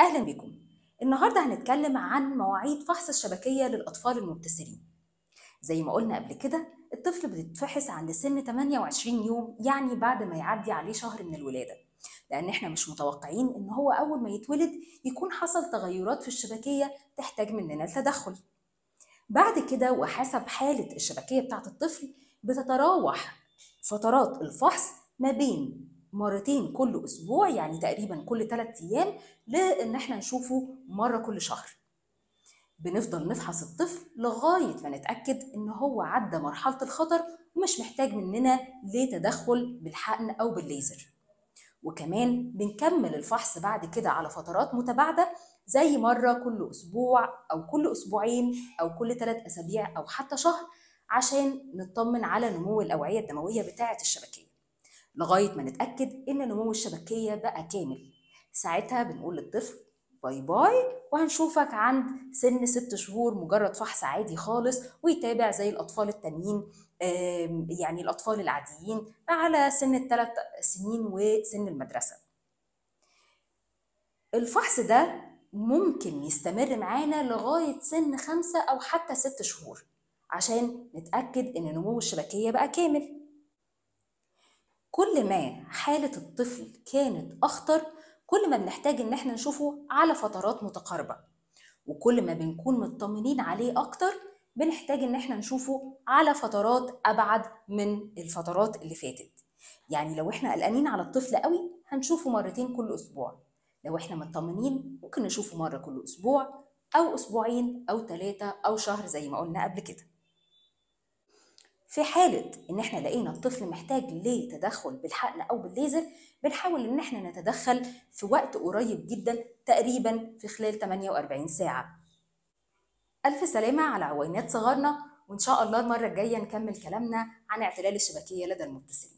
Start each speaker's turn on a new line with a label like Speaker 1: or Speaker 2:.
Speaker 1: أهلا بكم النهاردة هنتكلم عن مواعيد فحص الشبكية للأطفال المبتسرين زي ما قلنا قبل كده الطفل بيتفحص عند سن 28 يوم يعني بعد ما يعدي عليه شهر من الولادة لأن احنا مش متوقعين إن هو أول ما يتولد يكون حصل تغيرات في الشبكية تحتاج مننا التدخل بعد كده وحسب حالة الشبكية بتاعة الطفل بتتراوح فترات الفحص ما بين مرتين كل اسبوع يعني تقريبا كل ثلاث ايام لان احنا نشوفه مره كل شهر بنفضل نفحص الطفل لغايه ما نتاكد ان هو عدى مرحله الخطر ومش محتاج مننا لتدخل بالحقن او بالليزر وكمان بنكمل الفحص بعد كده على فترات متباعده زي مره كل اسبوع او كل اسبوعين او كل ثلاث اسابيع او حتى شهر عشان نطمن على نمو الاوعيه الدمويه بتاعه الشبكيه لغاية ما نتأكد إن نمو الشبكية بقى كامل ساعتها بنقول للطفل باي باي وهنشوفك عند سن ست شهور مجرد فحص عادي خالص ويتابع زي الأطفال التانيين يعني الأطفال العاديين على سن الثلاث سنين وسن المدرسة الفحص ده ممكن يستمر معانا لغاية سن خمسة أو حتى ست شهور عشان نتأكد إن نمو الشبكية بقى كامل كل ما حالة الطفل كانت أخطر كل ما بنحتاج إن احنا نشوفه على فترات متقاربة وكل ما بنكون مطمنين عليه أكتر بنحتاج إن احنا نشوفه على فترات أبعد من الفترات اللي فاتت يعني لو احنا قلقانين على الطفل قوي هنشوفه مرتين كل أسبوع لو احنا مطمنين ممكن نشوفه مرة كل أسبوع أو أسبوعين أو ثلاثة أو شهر زي ما قلنا قبل كده في حالة إن إحنا لقينا الطفل محتاج لتدخل بالحقن أو بالليزر بنحاول إن إحنا نتدخل في وقت قريب جدا تقريبا في خلال 48 ساعة. ألف سلامة على عوينات صغارنا وإن شاء الله المرة الجاية نكمل كلامنا عن اعتلال الشبكية لدى المبتسمين.